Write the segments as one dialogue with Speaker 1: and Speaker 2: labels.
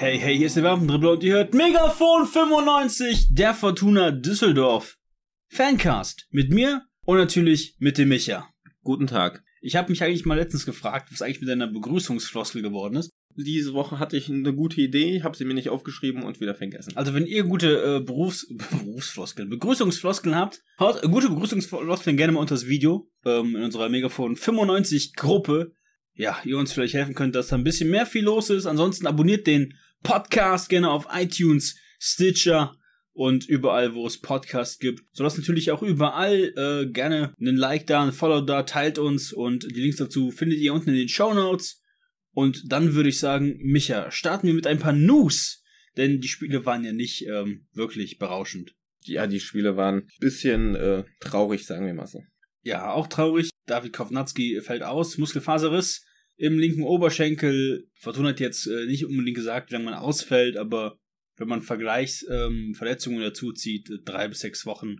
Speaker 1: Hey, hey, hier ist der Wampendribbler und ihr hört Megafon 95, der Fortuna Düsseldorf. Fancast mit mir und natürlich mit dem Micha. Guten Tag. Ich habe mich eigentlich mal letztens gefragt, was eigentlich mit deiner Begrüßungsfloskel geworden ist. Diese Woche hatte ich eine gute Idee, habe sie mir nicht aufgeschrieben und wieder vergessen. Also wenn ihr gute äh, Berufs Berufsfloskeln, Begrüßungsfloskeln habt, haut gute Begrüßungsfloskeln gerne mal unter das Video ähm, in unserer Megafon 95 Gruppe. Ja, ihr uns vielleicht helfen könnt, dass da ein bisschen mehr viel los ist. Ansonsten abonniert den Podcast gerne auf iTunes, Stitcher und überall, wo es Podcasts gibt. So lasst natürlich auch überall äh, gerne einen Like da, einen Follow da, teilt uns und die Links dazu findet ihr unten in den Show Notes. Und dann würde ich sagen, Micha, starten wir mit ein paar News, denn die Spiele waren ja nicht ähm, wirklich berauschend. Ja, die Spiele
Speaker 2: waren bisschen äh, traurig, sagen wir mal so.
Speaker 1: Ja, auch traurig. David Kovnatski fällt aus, Muskelfaserriss im linken Oberschenkel. Fortuna hat jetzt äh, nicht unbedingt gesagt, wie lange man ausfällt, aber wenn man Vergleichsverletzungen ähm, dazu zieht, äh, drei bis sechs Wochen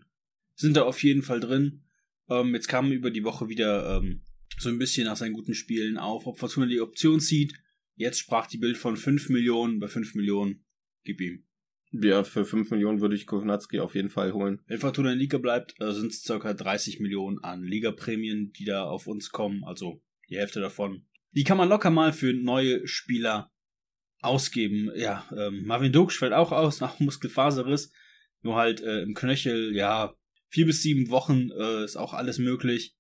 Speaker 1: sind da auf jeden Fall drin. Ähm, jetzt kam über die Woche wieder ähm, so ein bisschen nach seinen guten Spielen auf, ob Fortuna die Option zieht. Jetzt sprach die Bild von 5 Millionen. Bei 5 Millionen, gib ihm. Ja, für 5 Millionen würde ich Kovnatski auf jeden Fall holen. Wenn Fortuna in Liga bleibt, äh, sind es ca. 30 Millionen an Ligaprämien, die da auf uns kommen. Also die Hälfte davon die kann man locker mal für neue Spieler ausgeben. Ja, ähm, Marvin Duksch fällt auch aus nach Muskelfaserriss. Nur halt äh, im Knöchel, ja, vier bis sieben Wochen äh, ist auch alles möglich.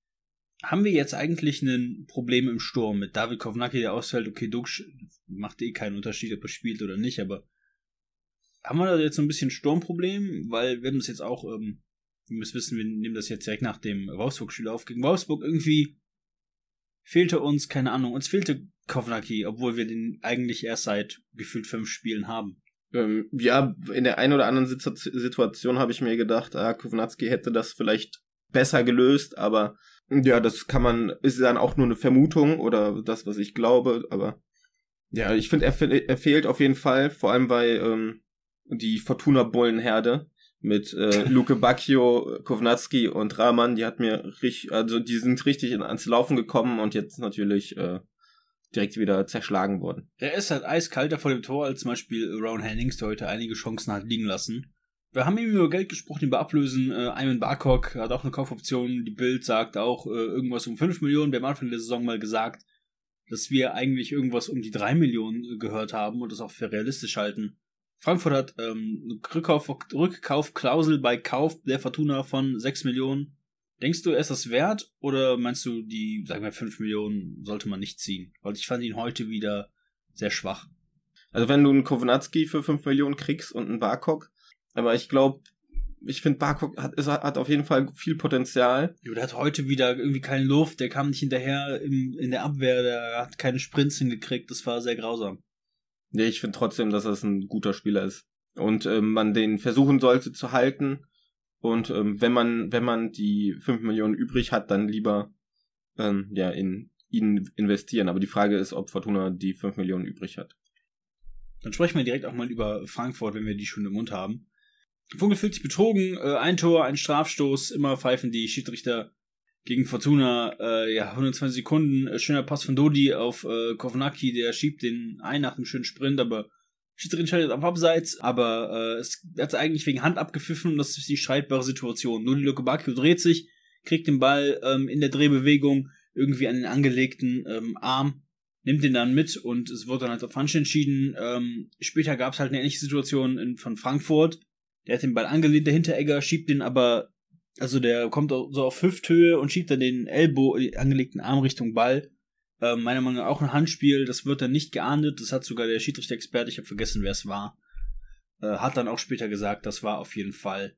Speaker 1: Haben wir jetzt eigentlich ein Problem im Sturm mit David Kovnacki, der ausfällt? Okay, Duksch macht eh keinen Unterschied, ob er spielt oder nicht, aber haben wir da jetzt so ein bisschen Sturmproblem? Weil wir haben das jetzt auch, ähm, ihr müsst wissen, wir nehmen das jetzt direkt nach dem Wolfsburg-Spiel auf. Gegen Wolfsburg irgendwie fehlte uns, keine Ahnung, uns fehlte Kovnacki, obwohl wir den eigentlich erst seit gefühlt fünf Spielen haben. Ähm, ja, in der einen oder anderen Situation habe ich mir gedacht, ah,
Speaker 2: Kovnacki hätte das vielleicht besser gelöst, aber ja, das kann man, ist dann auch nur eine Vermutung oder das, was ich glaube, aber ja, ich finde, er, fe er, fehlt auf jeden Fall, vor allem weil ähm, die Fortuna Bullenherde mit äh, Luke Bacchio, Kovnatski und Rahman, die hat mir richtig, also die sind richtig ans Laufen gekommen und jetzt natürlich äh, direkt wieder zerschlagen worden.
Speaker 1: Er ist halt eiskalter vor dem Tor, als zum Beispiel Ron Hennings, der heute einige Chancen hat liegen lassen. Wir haben eben über Geld gesprochen, über Ablösen. Äh, Ayman Barcock hat auch eine Kaufoption. Die Bild sagt auch äh, irgendwas um 5 Millionen. Wir haben Anfang der Saison mal gesagt, dass wir eigentlich irgendwas um die 3 Millionen äh, gehört haben und das auch für realistisch halten. Frankfurt hat ähm, Rückkauf, Rückkaufklausel bei Kauf der Fortuna von 6 Millionen. Denkst du, er ist das wert oder meinst du, die, sagen wir, 5 Millionen sollte man nicht ziehen? Weil ich fand ihn heute wieder sehr schwach. Also wenn
Speaker 2: du einen Kovnatski für 5 Millionen kriegst und einen Barkok, aber ich glaube, ich finde, Barkok
Speaker 1: hat, ist, hat auf jeden Fall viel Potenzial. Jo, der hat heute wieder irgendwie keine Luft, der kam nicht hinterher im, in der Abwehr, der hat keine Sprints hingekriegt, das war sehr grausam.
Speaker 2: Nee, ich finde trotzdem, dass das ein guter Spieler ist. Und ähm, man den versuchen sollte zu halten. Und ähm, wenn man, wenn man die 5 Millionen übrig hat, dann lieber ähm, ja, in ihn investieren. Aber die Frage ist, ob Fortuna die 5 Millionen übrig hat.
Speaker 1: Dann sprechen wir direkt auch mal über Frankfurt, wenn wir die schon im Mund haben. Funkel fühlt sich betrogen, äh, ein Tor, ein Strafstoß, immer pfeifen die Schiedsrichter gegen Fortuna, äh, ja, 120 Sekunden, äh, schöner Pass von Dodi auf äh, Kovnacki, der schiebt den ein nach einem schönen Sprint, aber Schiedsrichter entscheidet auf Abseits, aber äh, es hat eigentlich wegen Hand abgepfiffen und das ist die streitbare Situation. Dodi Lokobakio dreht sich, kriegt den Ball ähm, in der Drehbewegung irgendwie an den angelegten ähm, Arm, nimmt den dann mit und es wurde dann halt auf Hansch entschieden. Ähm, später gab es halt eine ähnliche Situation in, von Frankfurt, der hat den Ball angelehnt, der Hinteregger schiebt den aber also der kommt so auf Hüfthöhe und schiebt dann den Ellbogen, den äh, angelegten Arm Richtung Ball. Äh, meiner Meinung nach auch ein Handspiel, das wird dann nicht geahndet, das hat sogar der Schiedsrichter-Experte, ich habe vergessen, wer es war, äh, hat dann auch später gesagt, das war auf jeden Fall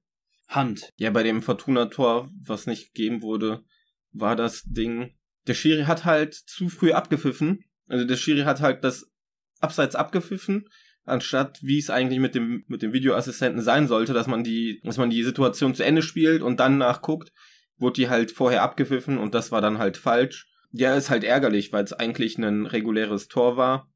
Speaker 1: Hand. Ja, bei dem Fortuna-Tor, was nicht gegeben wurde, war das Ding, der Schiri
Speaker 2: hat halt zu früh abgepfiffen, also der Schiri hat halt das Abseits abgepfiffen anstatt wie es eigentlich mit dem, mit dem Videoassistenten sein sollte, dass man die, dass man die Situation zu Ende spielt und dann nachguckt, wurde die halt vorher abgepfiffen und das war dann halt falsch. Ja, ist halt ärgerlich, weil es eigentlich ein reguläres Tor war.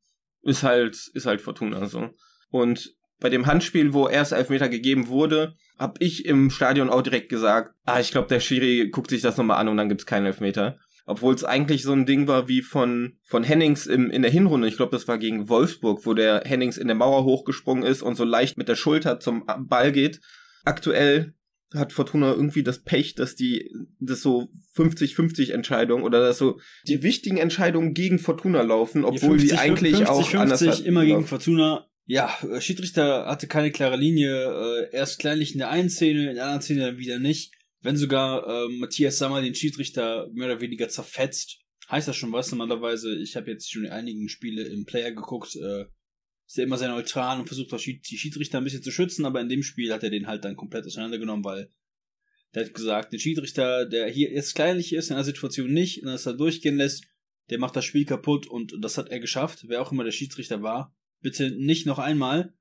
Speaker 2: Ist halt, ist halt Fortuna so. Und bei dem Handspiel, wo erst Elfmeter gegeben wurde, hab ich im Stadion auch direkt gesagt, ah, ich glaube, der Schiri guckt sich das nochmal an und dann gibt's keinen Elfmeter obwohl es eigentlich so ein Ding war wie von, von Hennings im, in der Hinrunde, ich glaube, das war gegen Wolfsburg, wo der Hennings in der Mauer hochgesprungen ist und so leicht mit der Schulter zum Ball geht. Aktuell hat Fortuna irgendwie das Pech, dass die, das so 50-50 Entscheidungen oder dass so die
Speaker 1: wichtigen Entscheidungen gegen Fortuna laufen, obwohl die, 50, eigentlich 50, auch 50, anders 50 immer gegen Fortuna. Ja, äh, Schiedsrichter hatte keine klare Linie, äh, erst kleinlich in der einen Szene, in der anderen Szene dann wieder nicht wenn sogar äh, Matthias Sammer den Schiedsrichter mehr oder weniger zerfetzt, heißt das schon was. Normalerweise, ich habe jetzt schon in einigen Spiele im Player geguckt, äh, ist er immer sehr neutral und versucht die Schiedsrichter ein bisschen zu schützen, aber in dem Spiel hat er den halt dann komplett auseinandergenommen, weil der hat gesagt, den Schiedsrichter, der hier jetzt kleinlich ist, in der Situation nicht, und das er durchgehen lässt, der macht das Spiel kaputt und das hat er geschafft, wer auch immer der Schiedsrichter war. Bitte nicht noch einmal.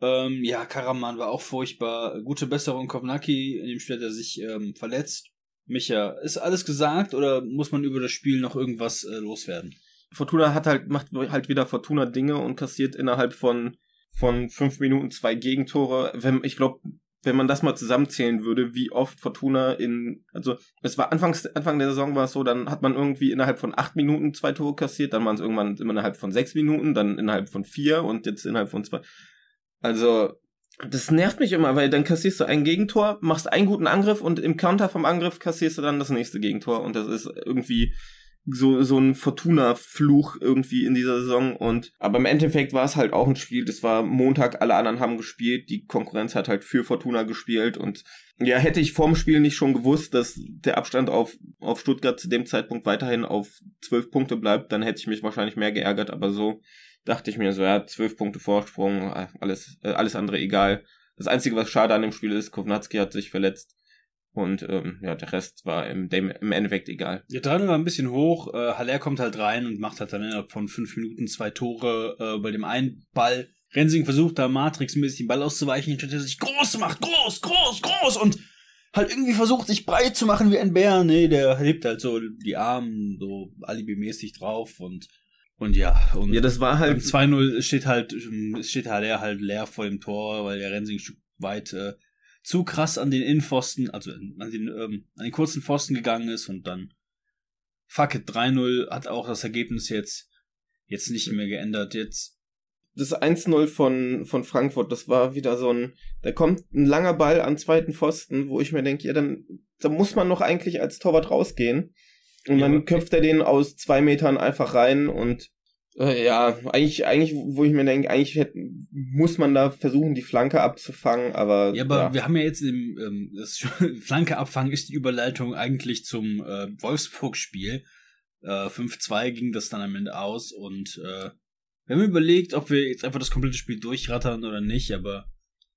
Speaker 1: Ähm, ja, Karaman war auch furchtbar. Gute Besserung Kovnacki, in dem Spiel hat er sich ähm, verletzt. Micha, ist alles gesagt oder muss man über das Spiel noch irgendwas äh, loswerden? Fortuna hat halt, macht halt wieder Fortuna Dinge und kassiert innerhalb
Speaker 2: von, von fünf Minuten zwei Gegentore. Wenn, ich glaube, wenn man das mal zusammenzählen würde, wie oft Fortuna in, also es war anfangs, Anfang der Saison war es so, dann hat man irgendwie innerhalb von acht Minuten zwei Tore kassiert, dann waren es irgendwann innerhalb von sechs Minuten, dann innerhalb von vier und jetzt innerhalb von zwei. Also, das nervt mich immer, weil dann kassierst du ein Gegentor, machst einen guten Angriff und im Counter vom Angriff kassierst du dann das nächste Gegentor und das ist irgendwie so, so ein Fortuna-Fluch irgendwie in dieser Saison und, aber im Endeffekt war es halt auch ein Spiel, das war Montag, alle anderen haben gespielt, die Konkurrenz hat halt für Fortuna gespielt und ja, hätte ich vorm Spiel nicht schon gewusst, dass der Abstand auf, auf Stuttgart zu dem Zeitpunkt weiterhin auf zwölf Punkte bleibt, dann hätte ich mich wahrscheinlich mehr geärgert, aber so dachte ich mir so, ja, zwölf Punkte Vorsprung, alles, äh, alles andere egal. Das Einzige, was schade an dem Spiel ist, Kovnatski hat sich verletzt. Und ähm, ja, der Rest war im, dem, im Endeffekt egal.
Speaker 1: Ja, Dran war ein bisschen hoch. Äh, Haller kommt halt rein und macht halt dann innerhalb von fünf Minuten zwei Tore. Äh, bei dem einen Ball, Rensing versucht da Matrix-mäßig den Ball auszuweichen, und er sich groß macht, groß, groß, groß und halt irgendwie versucht, sich breit zu machen wie ein Bär. Nee, der hebt halt so die Arme so alibimäßig drauf und und ja, und ja, das war halt. 2-0 steht halt, ähm, steht halt er halt leer vor dem Tor, weil der Rensing weit äh, zu krass an den Innenpfosten, also an den, ähm, an den kurzen Pfosten gegangen ist und dann fuck it, 3-0 hat auch das Ergebnis jetzt, jetzt nicht mehr geändert. Jetzt. Das 1-0
Speaker 2: von, von Frankfurt, das war wieder so ein, da kommt ein langer Ball am zweiten Pfosten, wo ich mir denke, ja, dann, da muss man noch eigentlich als Torwart rausgehen. Und ja, dann köpft er den aus zwei Metern einfach rein und äh, ja, eigentlich, eigentlich, wo ich mir denke, eigentlich hätte, muss man da versuchen, die Flanke abzufangen, aber. Ja, aber ja. wir
Speaker 1: haben ja jetzt im ähm, Flanke abfangen ist die Überleitung eigentlich zum äh, Wolfsburg-Spiel. Äh, 5-2 ging das dann am Ende aus und äh, wir haben überlegt, ob wir jetzt einfach das komplette Spiel durchrattern oder nicht, aber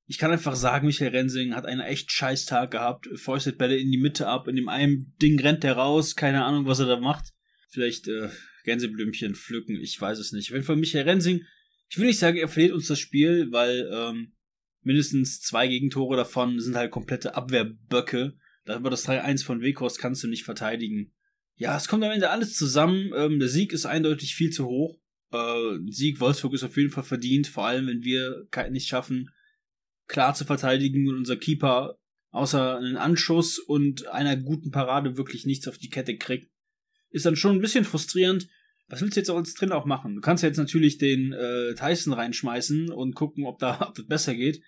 Speaker 1: ich kann einfach sagen, Michael Rensing hat einen echt scheiß Tag gehabt, fäustet Bälle in die Mitte ab, in dem einen Ding rennt er raus, keine Ahnung, was er da macht. Vielleicht äh, Gänseblümchen pflücken, ich weiß es nicht. Auf jeden Fall Michael Rensing, ich will nicht sagen, er verliert uns das Spiel, weil ähm, mindestens zwei Gegentore davon sind halt komplette Abwehrböcke. Aber das 3-1 von Weghorst kannst du nicht verteidigen. Ja, es kommt am Ende alles zusammen. Ähm, der Sieg ist eindeutig viel zu hoch. Äh, Sieg Wolfsburg ist auf jeden Fall verdient, vor allem wenn wir nicht schaffen, klar zu verteidigen und unser Keeper außer einen Anschuss und einer guten Parade wirklich nichts auf die Kette kriegt, ist dann schon ein bisschen frustrierend. Was willst du jetzt auch als Trainer auch machen? Du kannst ja jetzt natürlich den äh, Tyson reinschmeißen und gucken, ob da ob das besser geht.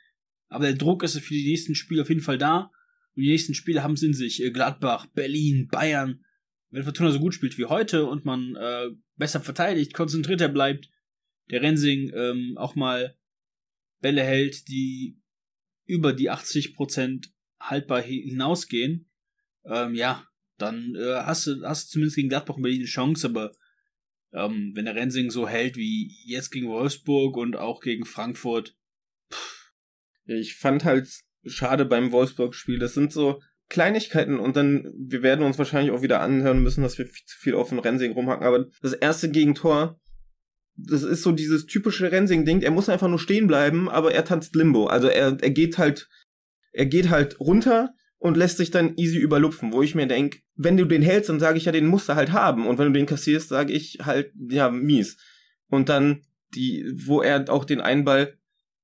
Speaker 1: Aber der Druck ist für die nächsten Spiele auf jeden Fall da. Und die nächsten Spiele haben es in sich. Äh, Gladbach, Berlin, Bayern. Wenn Fortuna so gut spielt wie heute und man äh, besser verteidigt, konzentrierter bleibt, der Rensing ähm, auch mal Bälle hält, die über die 80% haltbar hinausgehen, ähm, ja, dann äh, hast, du, hast du zumindest gegen Gladbach und Berlin eine Chance, aber ähm, wenn der Rensing so hält wie jetzt gegen Wolfsburg und auch gegen Frankfurt, pff. ich fand halt schade beim Wolfsburg-Spiel, das sind
Speaker 2: so Kleinigkeiten und dann, wir werden uns wahrscheinlich auch wieder anhören müssen, dass wir viel zu viel auf dem Rensing rumhacken, aber das erste Gegentor das ist so dieses typische Rensing-Ding, er muss einfach nur stehen bleiben, aber er tanzt Limbo. Also er, er geht halt, er geht halt runter und lässt sich dann easy überlupfen, wo ich mir denke, wenn du den hältst, dann sage ich ja, den musst du halt haben. Und wenn du den kassierst, sage ich halt, ja, mies. Und dann die, wo er auch den Einball,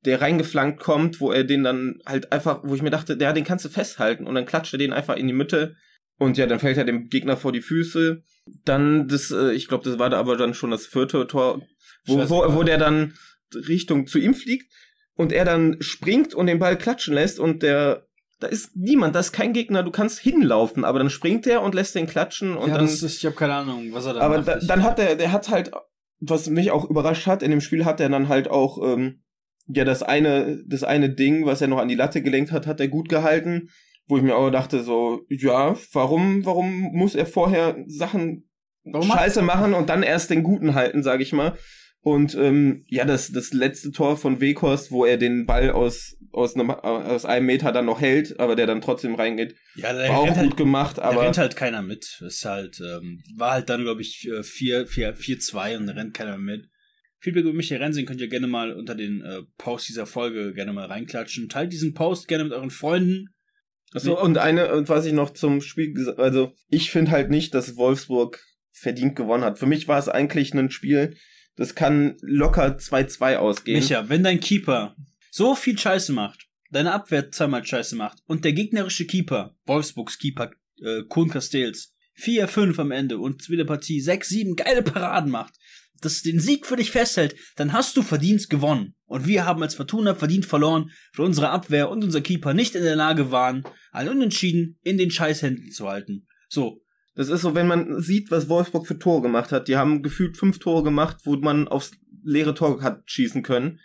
Speaker 2: der reingeflankt kommt, wo er den dann halt einfach, wo ich mir dachte, ja, den kannst du festhalten und dann klatscht er den einfach in die Mitte. Und ja, dann fällt er dem Gegner vor die Füße. Dann das, äh, ich glaube, das war da aber dann schon das vierte Tor
Speaker 1: wo, wo, wo der
Speaker 2: dann Richtung zu ihm fliegt und er dann springt und den Ball klatschen lässt und der da ist niemand, da ist kein Gegner, du kannst hinlaufen, aber dann springt er und lässt den klatschen und ja, dann. Das
Speaker 1: ist, ich habe keine Ahnung, was er da Aber macht, da, dann hat
Speaker 2: der, der hat halt, was mich auch überrascht hat, in dem Spiel hat er dann halt auch, ähm, ja, das eine, das eine Ding, was er noch an die Latte gelenkt hat, hat er gut gehalten, wo ich mir auch dachte, so, ja, warum, warum muss er vorher Sachen warum scheiße machen und dann erst den guten halten, sag ich mal. Und ähm, ja, das, das letzte Tor von Weghorst, wo er den Ball aus, aus, einem, äh, aus einem Meter dann noch hält, aber der dann trotzdem
Speaker 1: reingeht, ja, der war auch halt gut halt, gemacht. Aber der rennt halt keiner mit. Ist halt, ähm, war halt dann, glaube ich, 4-2 äh, und da rennt keiner mit. Feedback über mich Rensing könnt ihr gerne mal unter den äh, Post dieser Folge gerne mal reinklatschen. Teilt diesen Post gerne mit euren Freunden. Achso, und
Speaker 2: eine, und äh, was ich noch zum Spiel gesagt also ich finde halt nicht, dass Wolfsburg verdient gewonnen hat. Für mich war es eigentlich ein Spiel, das kann locker 2-2 ausgehen. Micha,
Speaker 1: wenn dein Keeper so viel Scheiße macht, deine Abwehr zweimal Scheiße macht und der gegnerische Keeper, Wolfsburgs Keeper, äh, Kuhn Castells, 4-5 am Ende und wieder Partie 6-7 geile Paraden macht, das den Sieg für dich festhält, dann hast du verdient gewonnen. Und wir haben als Fortuna verdient verloren, weil unsere Abwehr und unser Keeper nicht in der Lage waren, ein Unentschieden in den Scheißhänden zu halten. So, das ist so, wenn man sieht, was Wolfsburg für Tore
Speaker 2: gemacht hat. Die haben gefühlt fünf Tore gemacht, wo man aufs leere Tor hat schießen können.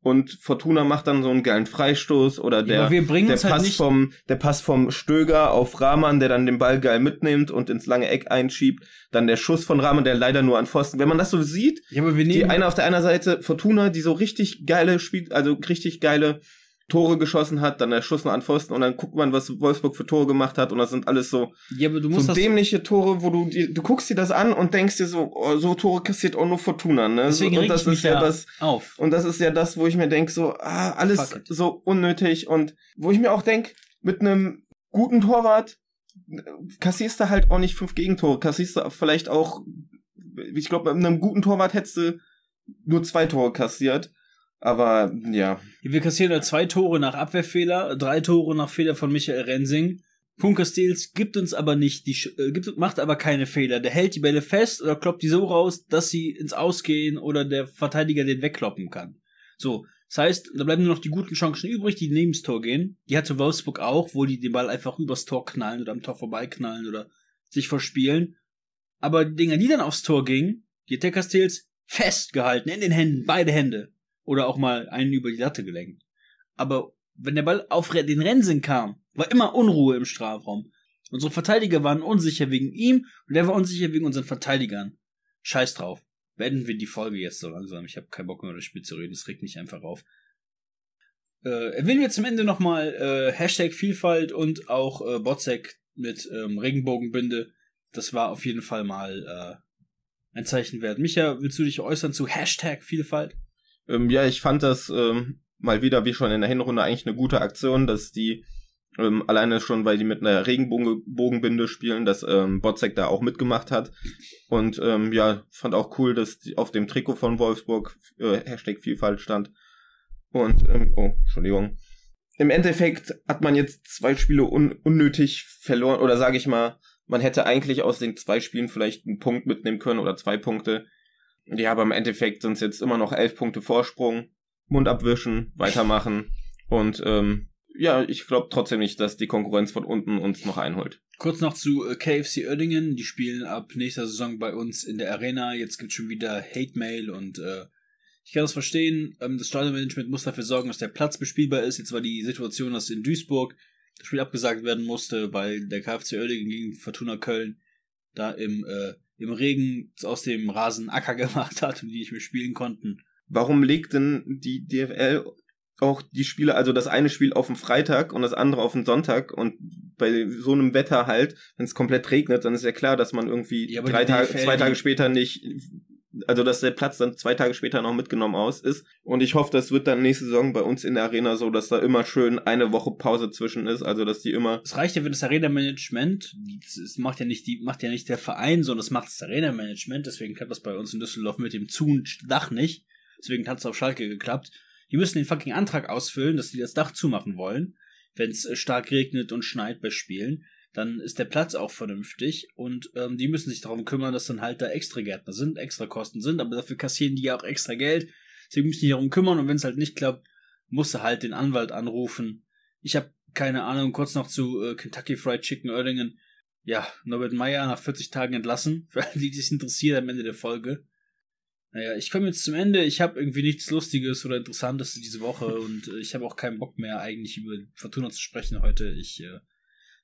Speaker 2: Und Fortuna macht dann so einen geilen Freistoß oder der, ja, der, halt Pass, halt vom, der Pass vom Stöger auf Rahman, der dann den Ball geil mitnimmt und ins lange Eck einschiebt. Dann der Schuss von Rahman, der leider nur an Pfosten. Wenn man das so sieht, ja, die eine auf der einen Seite Fortuna, die so richtig geile Spiel, also richtig geile Tore geschossen hat, dann der erschossen an Pfosten und dann guckt man, was Wolfsburg für Tore gemacht hat und das sind alles so, ja, so dämliche Tore, wo du du guckst dir das an und denkst dir so, oh, so Tore kassiert auch nur Fortuna, ne? Deswegen und das ist ja, ja das auf. und das ist ja das, wo ich mir denk so, ah, alles so unnötig und wo ich mir auch denk, mit einem guten Torwart äh, kassierst du halt auch nicht fünf Gegentore, kassierst du vielleicht auch
Speaker 1: ich glaube, mit einem guten Torwart hättest du nur zwei Tore kassiert. Aber ja. Wir kassieren halt zwei Tore nach Abwehrfehler, drei Tore nach Fehler von Michael Rensing. Punkersteels gibt uns aber nicht die äh, gibt, macht aber keine Fehler. Der hält die Bälle fest oder kloppt die so raus, dass sie ins Ausgehen oder der Verteidiger den wegkloppen kann. So, das heißt, da bleiben nur noch die guten Chancen übrig, die neben das Tor gehen. Die hatte Wolfsburg auch, wo die den Ball einfach übers Tor knallen oder am Tor vorbeiknallen oder sich verspielen. Aber die Dinger, die dann aufs Tor gingen, die hat festgehalten in den Händen, beide Hände oder auch mal einen über die Latte gelenkt. Aber wenn der Ball auf den Rensen kam, war immer Unruhe im Strafraum. Unsere Verteidiger waren unsicher wegen ihm und er war unsicher wegen unseren Verteidigern. Scheiß drauf. Beenden wir die Folge jetzt so langsam. Ich habe keinen Bock mehr, das Spiel zu reden. Es regt mich einfach auf. Äh, erwähnen wir zum Ende nochmal äh, Hashtag Vielfalt und auch äh, Botzek mit ähm, Regenbogenbinde. Das war auf jeden Fall mal äh, ein Zeichen wert. Micha, willst du dich äußern zu Hashtag Vielfalt? Ähm, ja, ich fand das
Speaker 2: ähm, mal wieder, wie schon in der Hinrunde, eigentlich eine gute Aktion, dass die ähm, alleine schon, weil die mit einer Regenbogenbinde spielen, dass ähm, Botzek da auch mitgemacht hat. Und ähm, ja, fand auch cool, dass die, auf dem Trikot von Wolfsburg äh, Hashtag Vielfalt stand. Und, ähm, oh, Entschuldigung. Im Endeffekt hat man jetzt zwei Spiele un unnötig verloren, oder sage ich mal, man hätte eigentlich aus den zwei Spielen vielleicht einen Punkt mitnehmen können oder zwei Punkte. Ja, aber im Endeffekt sind es jetzt immer noch elf Punkte Vorsprung. Mund abwischen, weitermachen. Und ähm, ja, ich glaube trotzdem nicht, dass die Konkurrenz von unten uns noch einholt.
Speaker 1: Kurz noch zu äh, KFC Oerdingen. Die spielen ab nächster Saison bei uns in der Arena. Jetzt gibt es schon wieder Hate-Mail und äh, ich kann das verstehen. Ähm, das Stadionmanagement muss dafür sorgen, dass der Platz bespielbar ist. Jetzt war die Situation, dass in Duisburg das Spiel abgesagt werden musste, weil der KFC Oerdingen gegen Fortuna Köln da im äh, im Regen aus dem Rasen Acker gemacht hat und die nicht mehr spielen konnten. Warum legt denn die
Speaker 2: DFL auch die Spiele, also das eine Spiel auf den Freitag und das andere auf den Sonntag und bei so einem Wetter halt, wenn es komplett regnet, dann ist ja klar, dass man irgendwie ja, drei Tage, zwei Tage später nicht also dass der Platz dann zwei Tage später noch mitgenommen aus ist. Und ich hoffe, das wird dann nächste Saison bei uns in der Arena so, dass da immer schön eine Woche Pause zwischen ist, also dass die immer. Es
Speaker 1: reicht ja, wenn das Arena-Management, das macht ja nicht die, macht ja nicht der Verein, sondern das macht das Arena-Management, deswegen klappt das bei uns in Düsseldorf mit dem Zun-Dach nicht. Deswegen hat es auf Schalke geklappt. Die müssen den fucking Antrag ausfüllen, dass die das Dach zumachen wollen, wenn es äh, stark regnet und schneit bei Spielen dann ist der Platz auch vernünftig und ähm, die müssen sich darum kümmern, dass dann halt da extra Gärtner sind, extra Kosten sind, aber dafür kassieren die ja auch extra Geld. Deswegen müssen die darum kümmern und wenn es halt nicht klappt, muss er halt den Anwalt anrufen. Ich habe keine Ahnung, kurz noch zu äh, Kentucky Fried Chicken Oerdingen. Ja, Norbert Meyer nach 40 Tagen entlassen, für alle, die sich interessiert am Ende der Folge. Naja, ich komme jetzt zum Ende. Ich habe irgendwie nichts Lustiges oder Interessantes diese Woche und äh, ich habe auch keinen Bock mehr, eigentlich über Fortuna zu sprechen heute. Ich äh,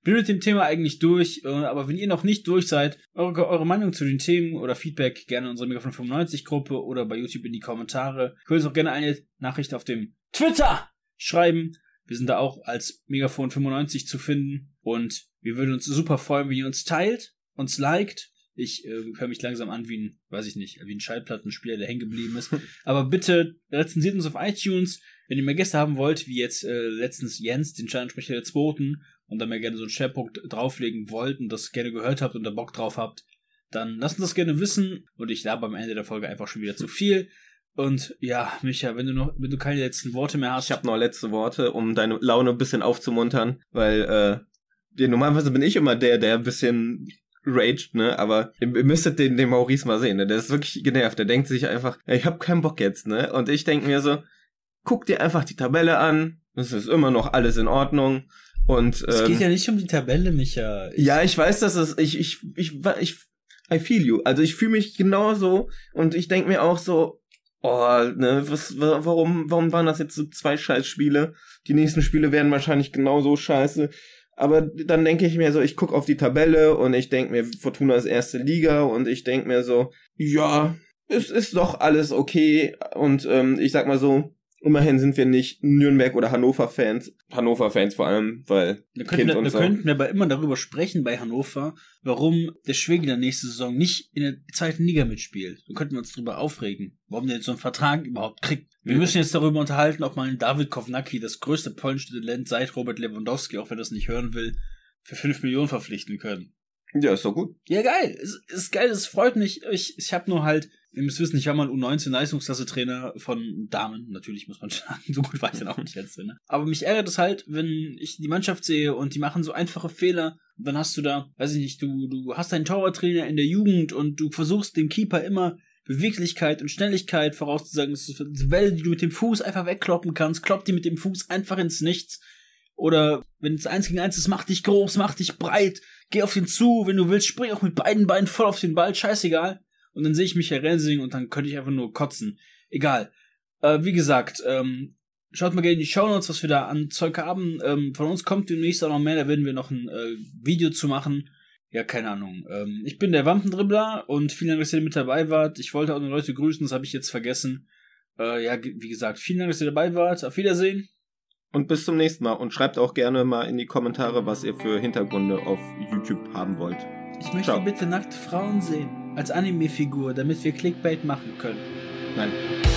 Speaker 1: bin mit dem Thema eigentlich durch, äh, aber wenn ihr noch nicht durch seid, eure, eure Meinung zu den Themen oder Feedback gerne in unserer Megafon 95 Gruppe oder bei YouTube in die Kommentare. Ihr könnt uns auch gerne eine Nachricht auf dem Twitter schreiben. Wir sind da auch als Megafon 95 zu finden und wir würden uns super freuen, wenn ihr uns teilt, uns liked. Ich äh, höre mich langsam an wie ein, weiß ich nicht, wie ein Schallplattenspieler, der hängen geblieben ist. Aber bitte rezensiert uns auf iTunes. Wenn ihr mehr Gäste haben wollt, wie jetzt äh, letztens Jens, den Schallensprecher der Zweiten, und da mir gerne so einen Schwerpunkt drauflegen wollt und das gerne gehört habt und da Bock drauf habt, dann lasst uns das gerne wissen. Und ich glaube am Ende der Folge einfach schon wieder zu viel. Und ja, Micha, wenn du noch, wenn du keine letzten Worte mehr hast. Ich habe noch letzte Worte, um deine Laune ein bisschen aufzumuntern, weil
Speaker 2: äh, normalerweise bin ich immer der, der ein bisschen raged, ne? Aber ihr, ihr müsstet den, den Maurice mal sehen, ne? Der ist wirklich genervt. Der denkt sich einfach, ich hab keinen Bock jetzt, ne? Und ich denke mir so, guck dir einfach die Tabelle an, es ist immer noch alles in Ordnung. Und, ähm, es geht ähm, ja
Speaker 1: nicht um die Tabelle, Micha. Ich
Speaker 2: ja, ich weiß, dass es, ich, ich, ich, ich, I feel you. Also ich fühle mich genauso und ich denke mir auch so, oh, ne, was, warum, warum waren das jetzt so zwei Scheißspiele? Die nächsten Spiele werden wahrscheinlich genauso scheiße. Aber dann denke ich mir so, ich guck auf die Tabelle und ich denke mir, Fortuna ist erste Liga und ich denke mir so, ja, es ist doch alles okay. Und ähm, ich sag mal so, Immerhin sind wir nicht Nürnberg- oder Hannover-Fans. Hannover-Fans vor allem, weil. Wir könnten, kind wir, wir könnten
Speaker 1: aber immer darüber sprechen bei Hannover, warum der Schwegler nächste Saison nicht in der zweiten Liga mitspielt. Da könnten wir uns darüber aufregen, warum der jetzt so einen Vertrag überhaupt kriegt. Wir müssen jetzt darüber unterhalten, ob mal ein David Kownacki, das größte polnische Talent seit Robert Lewandowski, auch wenn das nicht hören will, für 5 Millionen verpflichten können.
Speaker 2: Ja, ist doch gut.
Speaker 1: Ja, geil. Ist, ist geil, es freut mich. Ich, ich habe nur halt Ihr müsst wissen, ich war mal U19-Leistungsklasse-Trainer von Damen. Natürlich muss man sagen, so gut war ich dann auch nicht als Ne? Aber mich ärgert es halt, wenn ich die Mannschaft sehe und die machen so einfache Fehler. dann hast du da, weiß ich nicht, du, du hast einen Torwarttrainer in der Jugend und du versuchst dem Keeper immer Beweglichkeit und Schnelligkeit vorauszusagen. Das ist eine Welle, die du mit dem Fuß einfach wegkloppen kannst. Klopp die mit dem Fuß einfach ins Nichts. Oder wenn es eins gegen eins ist, mach dich groß, mach dich breit, geh auf den zu, wenn du willst, spring auch mit beiden Beinen voll auf den Ball, scheißegal und dann sehe ich Michael Rensing und dann könnte ich einfach nur kotzen. Egal. Äh, wie gesagt, ähm, schaut mal gerne in die Show Notes, was wir da an Zeug haben. Ähm, von uns kommt demnächst auch noch mehr, da werden wir noch ein äh, Video zu machen. Ja, keine Ahnung. Ähm, ich bin der Wampendribbler und vielen Dank, dass ihr mit dabei wart. Ich wollte auch noch Leute grüßen, das habe ich jetzt vergessen. Äh, ja, wie gesagt, vielen Dank, dass ihr dabei
Speaker 2: wart. Auf Wiedersehen. Und bis zum nächsten Mal. Und schreibt auch gerne mal in die Kommentare, was ihr für Hintergründe auf YouTube haben wollt.
Speaker 1: Ich möchte Ciao. bitte nackte Frauen sehen als Anime-Figur, damit wir Clickbait machen können. Nein.